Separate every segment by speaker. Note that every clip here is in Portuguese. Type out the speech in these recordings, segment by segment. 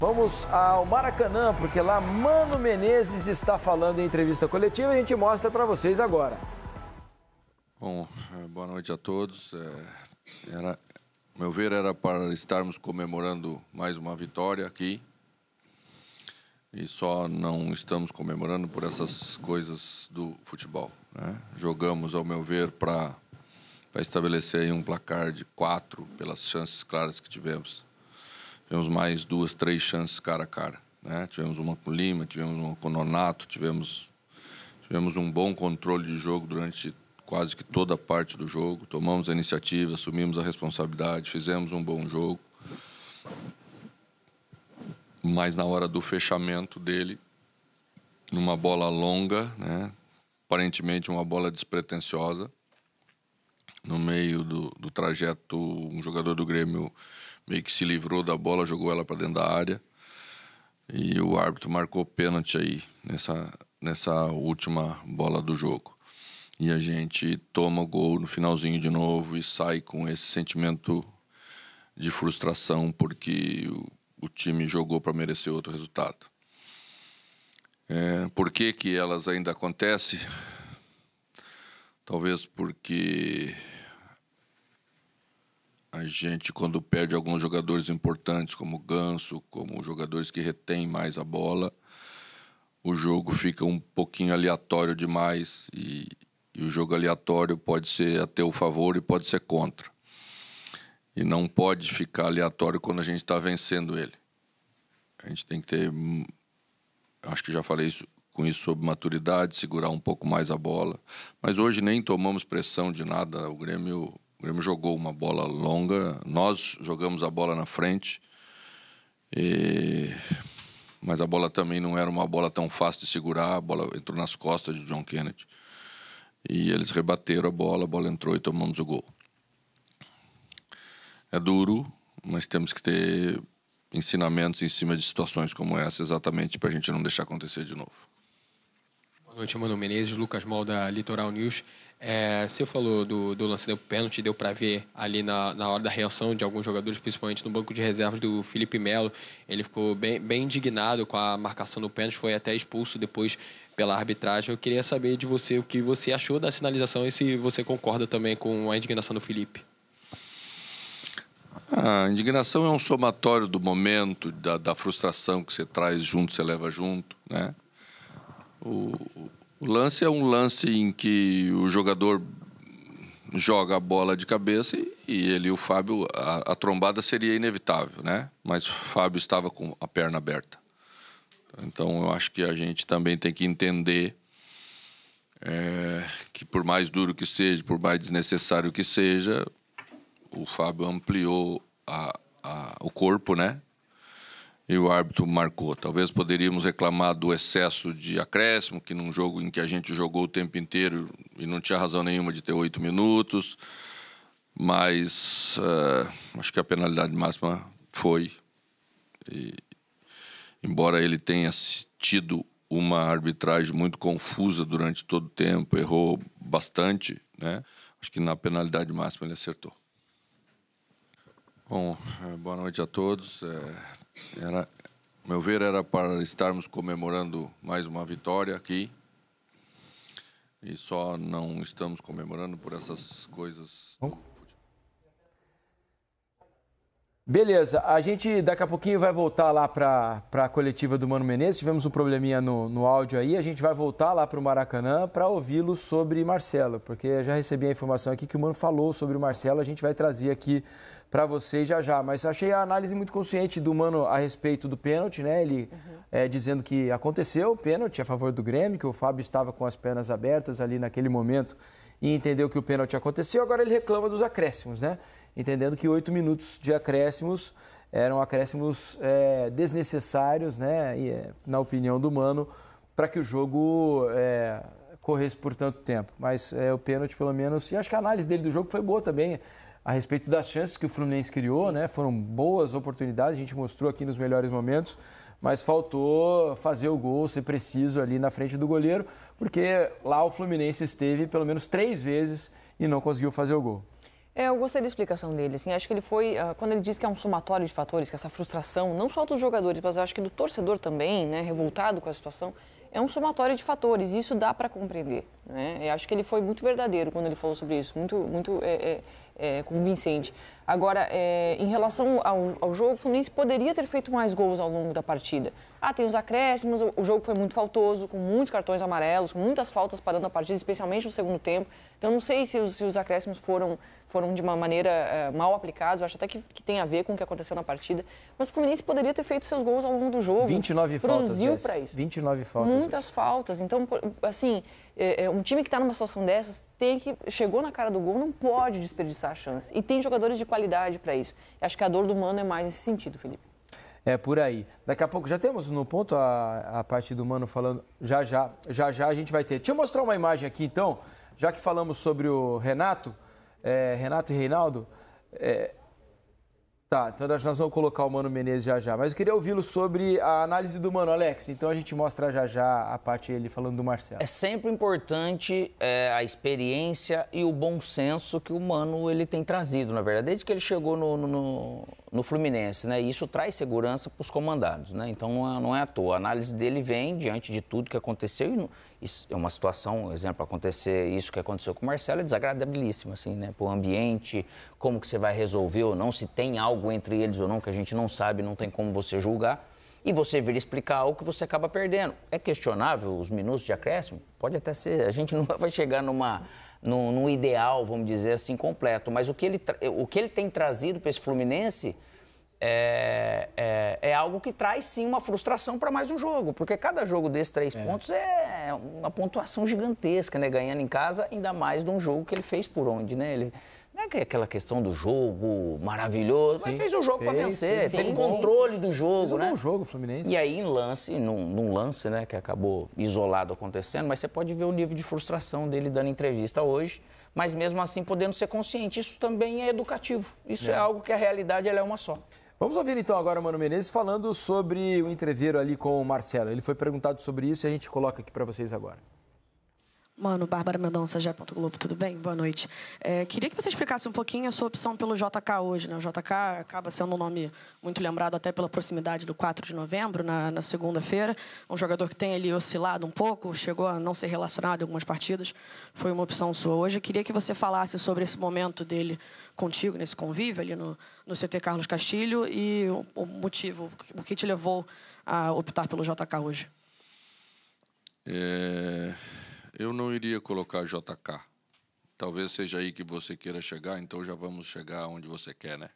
Speaker 1: Vamos ao Maracanã, porque lá Mano Menezes está falando em entrevista coletiva, a gente mostra para vocês agora.
Speaker 2: Bom, eh, boa noite a todos. É, era, meu ver, era para estarmos comemorando mais uma vitória aqui. E só não estamos comemorando por essas coisas do futebol. Né? Jogamos, ao meu ver, para estabelecer um placar de quatro pelas chances claras que tivemos tivemos mais duas, três chances cara a cara. Né? Tivemos uma com Lima, tivemos uma com Nonato, tivemos, tivemos um bom controle de jogo durante quase que toda a parte do jogo. Tomamos a iniciativa, assumimos a responsabilidade, fizemos um bom jogo. Mas na hora do fechamento dele, numa bola longa, né? aparentemente uma bola despretensiosa, no meio do, do trajeto, um jogador do Grêmio meio que se livrou da bola, jogou ela para dentro da área. E o árbitro marcou pênalti aí nessa, nessa última bola do jogo. E a gente toma o gol no finalzinho de novo e sai com esse sentimento de frustração porque o, o time jogou para merecer outro resultado. É, por que, que elas ainda acontecem? Talvez porque a gente, quando perde alguns jogadores importantes, como Ganso, como jogadores que retêm mais a bola, o jogo fica um pouquinho aleatório demais e, e o jogo aleatório pode ser a teu favor e pode ser contra. E não pode ficar aleatório quando a gente está vencendo ele. A gente tem que ter, acho que já falei isso, com isso sobre maturidade, segurar um pouco mais a bola. Mas hoje nem tomamos pressão de nada. O Grêmio o Grêmio jogou uma bola longa, nós jogamos a bola na frente, e... mas a bola também não era uma bola tão fácil de segurar, a bola entrou nas costas de John Kennedy. E eles rebateram a bola, a bola entrou e tomamos o gol. É duro, mas temos que ter ensinamentos em cima de situações como essa, exatamente para a gente não deixar acontecer de novo.
Speaker 3: Boa noite,
Speaker 1: Mano Menezes, Lucas Mol da Litoral News. É, você falou do, do lance do pênalti, deu para ver ali na, na hora da reação de alguns jogadores, principalmente no banco de reservas do Felipe Melo. Ele ficou bem, bem indignado com a marcação do pênalti, foi até expulso depois pela arbitragem. Eu queria saber de você o que você achou da sinalização e se você concorda também com a indignação do Felipe.
Speaker 2: A indignação é um somatório do momento, da, da frustração que você traz junto, você leva junto, né? O, o lance é um lance em que o jogador joga a bola de cabeça e ele e o Fábio, a, a, trombada seria inevitável, né? Mas o Fábio estava com a perna aberta. Então eu acho que a gente também tem que entender é, que por mais duro que seja, por mais desnecessário que seja, o Fábio ampliou a, a, o corpo, né? e o árbitro marcou. Talvez poderíamos reclamar do excesso de acréscimo, que num jogo em que a gente jogou o tempo inteiro e não tinha razão nenhuma de ter oito minutos, mas uh, acho que a penalidade máxima foi. E, embora ele tenha tido uma arbitragem muito confusa durante todo o tempo, errou bastante, né? Acho que na penalidade máxima ele acertou. Bom, eh, boa noite a todos. É era, meu ver, era para estarmos comemorando mais uma vitória aqui. E só não estamos comemorando por essas coisas.
Speaker 1: Beleza, a gente daqui a pouquinho vai voltar lá para a coletiva do Mano Menezes. Tivemos um probleminha no, no áudio aí, a gente vai voltar lá para o Maracanã para ouvi-lo sobre Marcelo, porque já recebi a informação aqui que o Mano falou sobre o Marcelo, a gente vai trazer aqui para você já já. Mas achei a análise muito consciente do Mano a respeito do pênalti, né? Ele uhum. é, dizendo que aconteceu o pênalti a favor do Grêmio, que o Fábio estava com as pernas abertas ali naquele momento e entendeu que o pênalti aconteceu. Agora ele reclama dos acréscimos, né? Entendendo que oito minutos de acréscimos eram acréscimos é, desnecessários, né? E, eh, na opinião do Mano, para que o jogo. É, corresse por tanto tempo. Mas é, o pênalti, pelo menos, e acho que a análise dele do jogo foi boa também a respeito das chances que o Fluminense criou, Sim. né? Foram boas oportunidades, a gente mostrou aqui nos melhores momentos, mas faltou fazer o gol, ser preciso ali na frente do goleiro, porque lá o Fluminense esteve pelo menos três vezes e não conseguiu fazer o gol.
Speaker 4: É, eu gostei da explicação dele. Assim, acho que ele foi. Ah, quando ele diz que é um somatório de fatores, que essa frustração, não só dos jogadores, mas acho que do torcedor também, né, revoltado com a situação, é um somatório de fatores. E isso dá para compreender. Né? Eu acho que ele foi muito verdadeiro quando ele falou sobre isso, muito, muito é, é, é, convincente. Agora, é, em relação ao, ao, jogo, o Fluminense poderia ter feito mais gols ao longo da partida. Ah, tem os acréscimos, o, jogo foi muito faltoso, com muitos cartões amarelos, com muitas faltas parando a partida, especialmente no segundo tempo. Então, não sei se os, se os acréscimos foram, foram de uma maneira é, mal aplicados. acho até que, que tem a ver com o que aconteceu na partida. Mas o Fluminense poderia ter feito seus gols ao longo do jogo. 29 produziu faltas. Produziu para isso.
Speaker 1: 29 faltas. Muitas
Speaker 4: faltas. Então, assim, é, é, um time que está numa situação dessas tem que. Chegou na cara do gol, não pode desperdiçar a chance. E tem jogadores de qualidade qualidade para isso. Eu acho que a dor do Mano é mais nesse sentido, Felipe.
Speaker 1: É por aí. Daqui a pouco já temos no ponto a, a parte do Mano falando. Já já, já já a gente vai ter. Deixa eu mostrar uma imagem aqui então, já que falamos sobre o Renato, é, Renato e Reinaldo. É, Tá, então nós vamos colocar o Mano Menezes já já. Mas eu queria ouvi-lo sobre a análise do Mano, Alex. Então a gente mostra já já a parte dele falando do Marcelo.
Speaker 3: É sempre importante é, a experiência e o bom senso que o Mano ele tem trazido, na verdade. Desde que ele chegou no, no, no Fluminense, né? E isso traz segurança para os comandados, né? Então não é, não é à toa. A análise dele vem diante de tudo que aconteceu e não, é uma situação, um exemplo, acontecer isso que aconteceu com o Marcelo é desagradabilíssimo, assim, né? Para o ambiente, como que você vai resolver ou não, se tem algo entre eles ou não que a gente não sabe, não tem como você julgar. E você vir explicar algo que você acaba perdendo. É questionável os minutos de acréscimo? Pode até ser. A gente não vai chegar numa num, ideal, vamos dizer assim, completo. Mas o que ele, o que ele tem trazido para esse Fluminense é, é, é, algo que traz sim uma frustração para mais um jogo, porque cada jogo desses três é. pontos é uma pontuação gigantesca, né? Ganhando em casa, ainda mais de um jogo que ele fez por onde, né? Ele não é, é aquela questão do jogo maravilhoso, mas fez o jogo para vencer, fez, teve controle do jogo, fez um né? Bom jogo, Fluminense. E aí, em lance, num, num, lance, né, que acabou isolado acontecendo, mas você pode ver o nível de frustração dele dando entrevista hoje, mas mesmo assim podendo ser consciente. Isso também é educativo. Isso é, é algo que a realidade é uma só. Vamos ouvir então agora o Mano Menezes falando
Speaker 1: sobre o entreveiro ali com o Marcelo. Ele foi perguntado sobre isso e a gente coloca aqui para vocês agora.
Speaker 4: Mano, Bárbara Mendonça, Globo, tudo bem? Boa noite. É, queria que você explicasse um pouquinho a sua opção pelo JK hoje. Né? O JK acaba sendo um nome muito lembrado até pela proximidade do 4 de novembro, na, na segunda-feira. Um jogador que tem ali oscilado um pouco, chegou a não ser relacionado em algumas partidas. Foi uma opção sua hoje. queria que você falasse sobre esse momento dele contigo, nesse convívio ali no, no CT Carlos Castilho e o, o motivo, o que te levou a optar pelo JK hoje.
Speaker 2: É... Eu não iria colocar JK. Talvez seja aí que você queira chegar, então já vamos chegar onde você quer, né?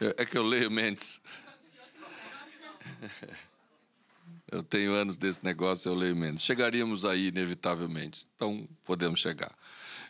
Speaker 2: É, é que eu leio mentes. Eu tenho anos desse negócio, eu leio mentes. Chegaríamos aí, inevitavelmente. Então, podemos chegar.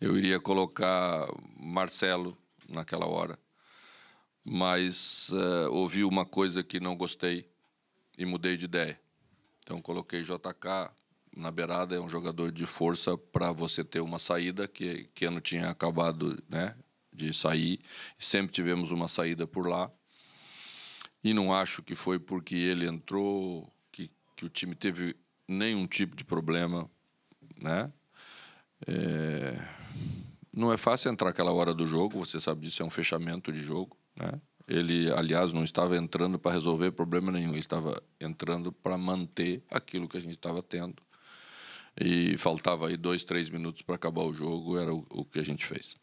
Speaker 2: Eu iria colocar Marcelo naquela hora, mas uh, ouvi uma coisa que não gostei e mudei de ideia. Então coloquei JK na beirada, é um jogador de força para você ter uma saída que Keno tinha acabado, né, de sair. Sempre tivemos uma saída por lá. E não acho que foi porque ele entrou que, que o time teve nenhum tipo de problema, né? É... Não é fácil entrar aquela hora do jogo, você sabe disso, é um fechamento de jogo, né? Ele, aliás, não estava entrando para resolver problema nenhum, ele estava entrando para manter aquilo que a gente estava tendo. E faltava aí dois, três minutos para acabar o jogo, era o, o, que a gente fez.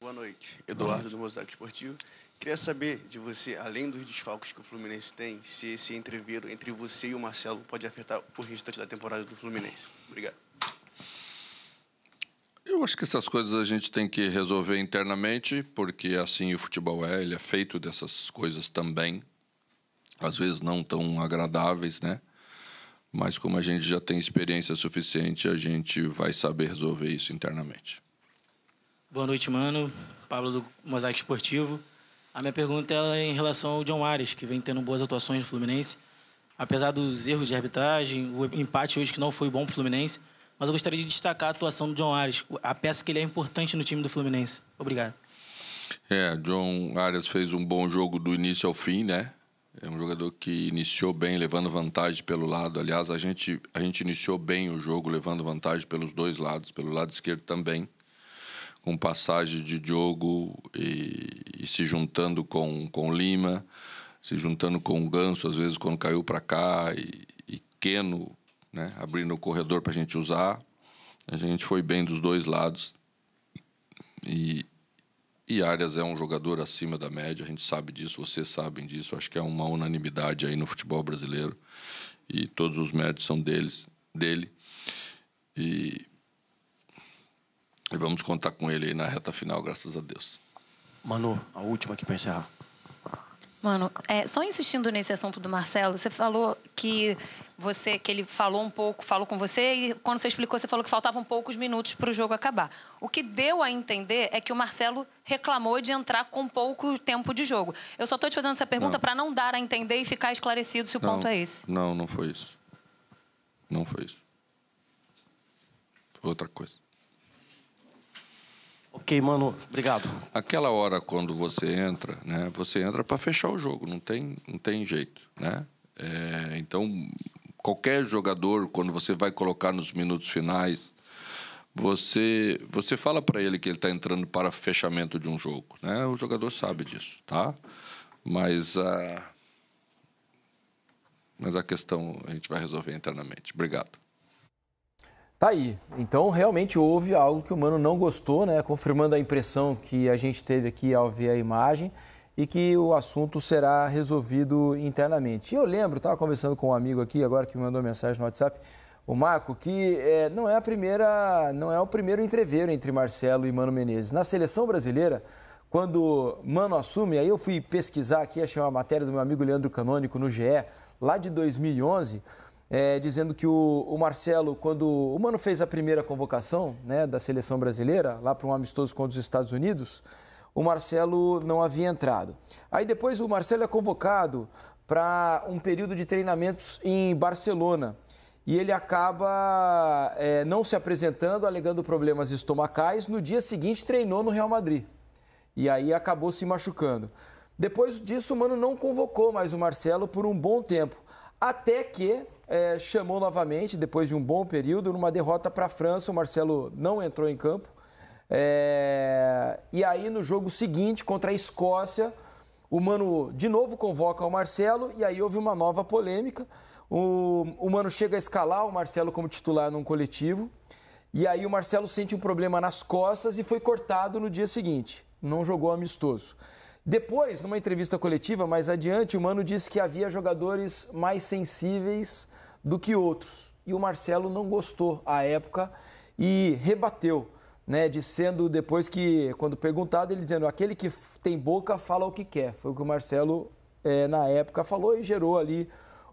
Speaker 2: Boa noite, Eduardo do Mosaico Esportivo. Queria saber de você, além dos desfalques que o Fluminense tem, se esse entreveiro entre você e o Marcelo pode afetar o restante da temporada do Fluminense. Obrigado. Eu acho que essas coisas a gente tem que resolver internamente, porque é assim o futebol é, ele é feito dessas coisas também. Às vezes não tão agradáveis, né? Mas como a gente já tem experiência suficiente, a gente vai saber resolver isso internamente.
Speaker 3: Boa noite, mano. Pablo do Mosaico Esportivo. A minha pergunta é em relação ao John Ares, que vem tendo boas atuações no Fluminense. Apesar dos erros de arbitragem, o empate hoje que não foi bom para o Fluminense, mas eu gostaria de destacar a atuação do John Arias, a peça que ele é importante no time do Fluminense. Obrigado.
Speaker 2: É, John Arias fez um bom jogo do início ao fim, né? É um jogador que iniciou bem, levando vantagem pelo lado. Aliás, a gente, a gente iniciou bem o jogo, levando vantagem pelos dois lados, pelo lado esquerdo também, com passagem de Diogo e, e se juntando com, com Lima, se juntando com o Ganso, às vezes quando caiu para cá, e, e Keno né? abrindo o corredor para a gente usar. A gente foi bem dos dois lados. E, e Arias é um jogador acima da média, a gente sabe disso, vocês sabem disso. Acho que é uma unanimidade aí no futebol brasileiro. E todos os méritos são deles, dele. E, e vamos contar com ele aí na reta final, graças a Deus. Manu, a última aqui para encerrar.
Speaker 3: Mano, é, só insistindo nesse assunto do Marcelo, você falou que você que ele falou um pouco, falou com você e quando você explicou, você falou que faltavam poucos minutos para o jogo acabar. O que deu a entender é que o Marcelo reclamou de entrar com pouco tempo de jogo. Eu só estou te fazendo essa pergunta para não dar a entender e ficar esclarecido se o não, ponto é esse.
Speaker 2: Não, não foi isso. Não foi isso. Foi outra coisa queimando. Obrigado. Aquela hora quando você entra, né? Você entra para fechar o jogo. Não tem, não tem jeito, né? É, então qualquer jogador quando você vai colocar nos minutos finais você você fala para ele que ele está entrando para fechamento de um jogo, né? O jogador sabe disso, tá? Mas a mas a questão a gente vai resolver internamente. Obrigado.
Speaker 1: Tá aí. Então, realmente houve algo que o Mano não gostou, né? Confirmando a impressão que a gente teve aqui ao ver a imagem e que o assunto será resolvido internamente. E eu lembro, estava conversando com um amigo aqui, agora que me mandou mensagem no WhatsApp, o Marco, que é, não é a primeira, não é o primeiro entreveiro entre Marcelo e Mano Menezes. Na seleção brasileira, quando Mano assume, aí eu fui pesquisar aqui, achei uma matéria do meu amigo Leandro Canônico no GE, lá de 2011, é, dizendo que o, o, Marcelo, quando o Mano fez a primeira convocação né, da seleção brasileira, lá para um amistoso contra os Estados Unidos, o Marcelo não havia entrado. Aí depois o Marcelo é convocado para um período de treinamentos em Barcelona. E ele acaba é, não se apresentando, alegando problemas estomacais. No dia seguinte, treinou no Real Madrid. E aí acabou se machucando. Depois disso, o Mano não convocou mais o Marcelo por um bom tempo. Até que é, chamou novamente, depois de um bom período, numa derrota para a França. O Marcelo não entrou em campo. É, e aí, no jogo seguinte, contra a Escócia, o Mano de novo convoca o Marcelo e aí houve uma nova polêmica. O, o Mano chega a escalar o Marcelo como titular num coletivo. E aí o Marcelo sente um problema nas costas e foi cortado no dia seguinte. Não jogou amistoso. Depois, numa entrevista coletiva mais adiante, o Mano disse que havia jogadores mais sensíveis do que outros. E o Marcelo não gostou à época e rebateu, né, dizendo depois que, quando perguntado, ele dizendo: aquele que tem boca fala o que quer. Foi o que o Marcelo, é, na época, falou e gerou ali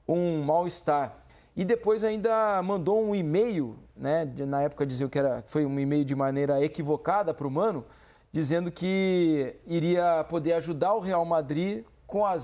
Speaker 1: um mal-estar. E depois ainda mandou um e-mail, né, na época diziam que era, foi um e-mail de maneira equivocada para o Mano, dizendo que iria poder ajudar o Real Madrid com a,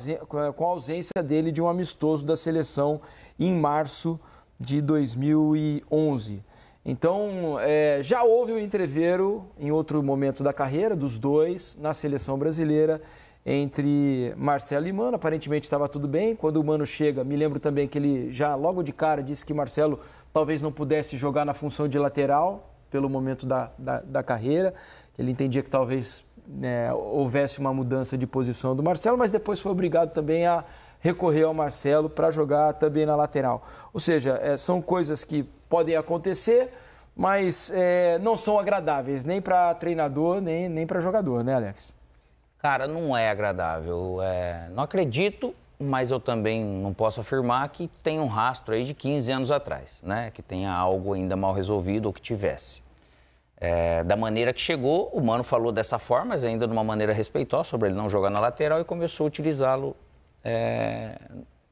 Speaker 1: com a ausência dele de um amistoso da seleção em março de 2011. Então, é, já houve um entrevero em outro momento da carreira dos dois na seleção brasileira entre Marcelo e Mano. Aparentemente estava tudo bem. Quando o Mano chega, me lembro também que ele já logo de cara disse que Marcelo talvez não pudesse jogar na função de lateral pelo momento da, da, da carreira, ele entendia que talvez né, houvesse uma mudança de posição do Marcelo, mas depois foi obrigado também a recorrer ao Marcelo para jogar também na lateral. Ou seja, é, são coisas que podem acontecer, mas é, não são agradáveis nem para treinador, nem, nem para jogador, né, Alex?
Speaker 3: Cara, não é agradável. É, não acredito, mas eu também não posso afirmar que tem um rastro aí de 15 anos atrás, né? Que tenha algo ainda mal resolvido ou que tivesse. É, da maneira que chegou, o Mano falou dessa forma, mas ainda de uma maneira respeitosa, sobre ele não jogar na lateral e começou a utilizá-lo é,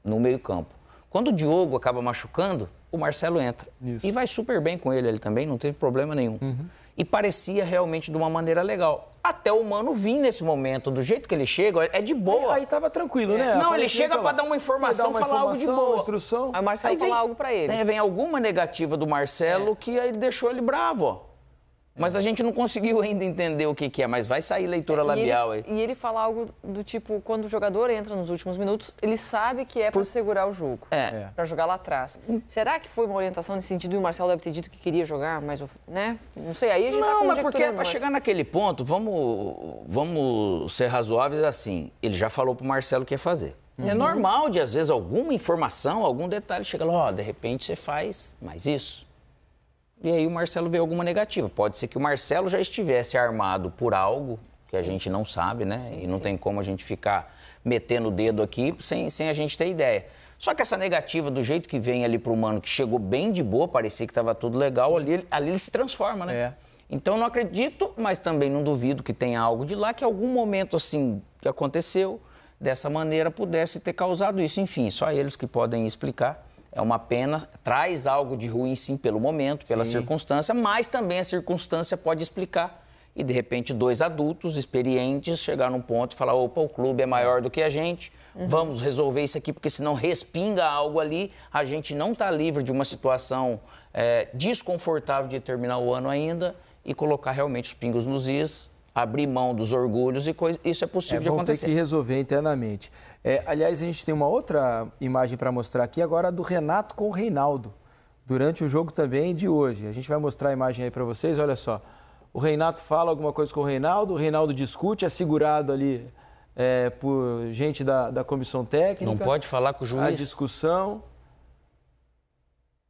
Speaker 3: no meio-campo. Quando o Diogo acaba machucando, o Marcelo entra. Isso. E vai super bem com ele, ele também, não teve problema nenhum. Uhum. E parecia realmente de uma maneira legal. Até o Mano vir nesse momento, do jeito que ele chega, é de boa. Aí, aí tava tranquilo, né? É. Não, ele chega para dar uma informação, dar uma falar informação, algo de boa. Instrução. Aí o Marcelo aí vem, algo para ele. Né, vem alguma negativa do Marcelo é. que aí deixou ele bravo, ó. Mas a gente não conseguiu ainda entender o que, que é, mas vai sair leitura é, labial e ele, aí.
Speaker 4: E ele fala algo do tipo, quando o jogador entra nos últimos minutos, ele sabe que é para Por... segurar o jogo, é. é. para jogar lá atrás. Hum. Será que foi uma orientação nesse sentido e o Marcelo deve ter dito que queria jogar, mas né? Não sei, aí a gente Não, tá mas porque para chegar naquele
Speaker 3: ponto, vamos, vamos ser razoáveis assim. Ele já falou para o Marcelo o que ia fazer. É uhum. É normal de, às vezes, alguma informação, algum detalhe chega lá, oh, de repente você faz mais isso e aí o Marcelo vê alguma negativa. Pode ser que o Marcelo já estivesse armado por algo que a gente não sabe, né? Sim, e não sim. tem como a gente ficar metendo o dedo aqui sem, sem a gente ter ideia. Só que essa negativa, do jeito que vem ali para o humano, que chegou bem de boa, parecia que estava tudo legal, ali, ali ele se transforma, né? É. Então não acredito, mas também não duvido que tenha algo de lá que algum momento assim que aconteceu dessa maneira pudesse ter causado isso. Enfim, só eles que podem explicar é uma pena, traz algo de ruim sim pelo momento, pela sim. circunstância, mas também a circunstância pode explicar. E de repente, dois adultos experientes chegar num ponto e falar: opa, o clube é maior do que a gente, uhum. vamos resolver isso aqui, porque senão respinga algo ali. A gente não está livre de uma situação é, desconfortável de terminar o ano ainda e colocar realmente os pingos nos is abrir mão dos orgulhos e coisa, isso é, é possível é, de acontecer. ter que
Speaker 1: resolver internamente. É, aliás, a gente tem uma outra imagem para mostrar aqui agora do Renato com o Reinaldo, durante o jogo também de hoje. A gente vai mostrar a imagem aí para vocês, olha só. O Renato fala alguma coisa com o Reinaldo, o Reinaldo discute, é segurado ali é, por gente da, da comissão técnica. Não pode falar com o juiz. A
Speaker 3: discussão.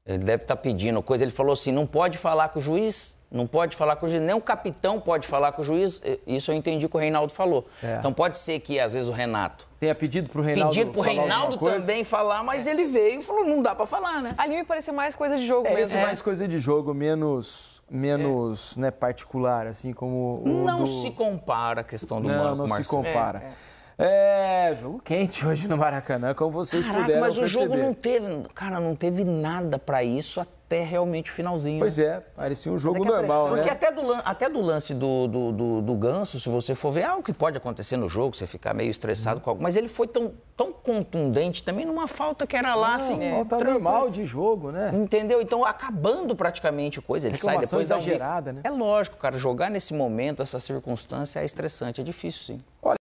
Speaker 3: Ele deve estar tá pedindo coisa. Ele falou assim: não pode falar com o juiz. Não pode falar com o juiz, nem o capitão pode falar com o juiz. Isso eu entendi que o Reinaldo falou. É. Então pode ser que, às vezes, o Renato. Tenha pedido para o Reinaldo. Pedido Reinaldo também falar, mas ele veio e falou: não dá para falar, né? Ali me pareceu mais coisa de jogo é, mesmo. É. mais
Speaker 1: coisa de jogo, menos menos né, particular, assim como. não do... se
Speaker 3: compara a questão do não, Marco Não se compara. É,
Speaker 1: é. É, jogo quente hoje no Maracanã, como vocês Caraca, puderam mas perceber. o jogo não
Speaker 3: teve, cara, não teve nada para isso até realmente o finalzinho. Pois né? é, parecia um jogo é normal, né? Porque até do, até do lance do, do, do, do, Ganso, se você for ver, é ah, o que pode acontecer no jogo, você ficar meio estressado uhum. com algo, mas ele foi tão, tão contundente também numa falta que era lá, não, assim... É, falta normal
Speaker 1: de jogo, né?
Speaker 3: Entendeu? Então, acabando praticamente coisa, ele é sai depois... exagerada, um... né? É lógico, cara, jogar nesse momento, essa circunstância é estressante, é difícil, sim. Olha,